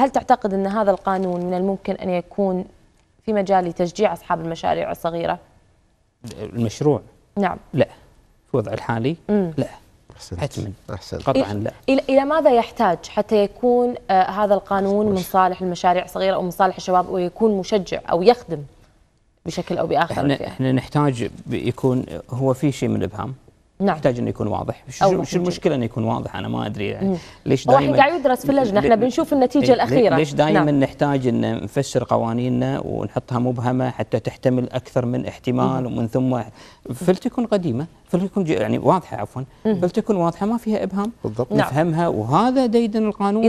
هل تعتقد أن هذا القانون من الممكن أن يكون في مجال لتشجيع أصحاب المشاريع الصغيرة؟ المشروع نعم لا في الوضع الحالي مم. لا أحسنت. حتما أحسنت. قطعا لا إلى ماذا يحتاج حتى يكون آه هذا القانون من صالح المشاريع الصغيرة أو من صالح الشباب ويكون مشجع أو يخدم بشكل أو بآخر احنا, احنا نحتاج يكون هو في شيء من الإبهام نعم يحتاج انه يكون واضح شو, شو المشكله انه يكون واضح انا ما ادري يعني ليش دائما هو قاعد يدرس في اللجنه احنا بنشوف النتيجه إيه، الاخيره ليش دائما نعم. نحتاج ان نفسر قوانيننا ونحطها مبهمه حتى تحتمل اكثر من احتمال ومن ثم فلتكن قديمه فلتكن يعني واضحه عفوا فلتكن واضحه ما فيها ابهام بالضبط نعم. نفهمها وهذا ديدن القانون إذا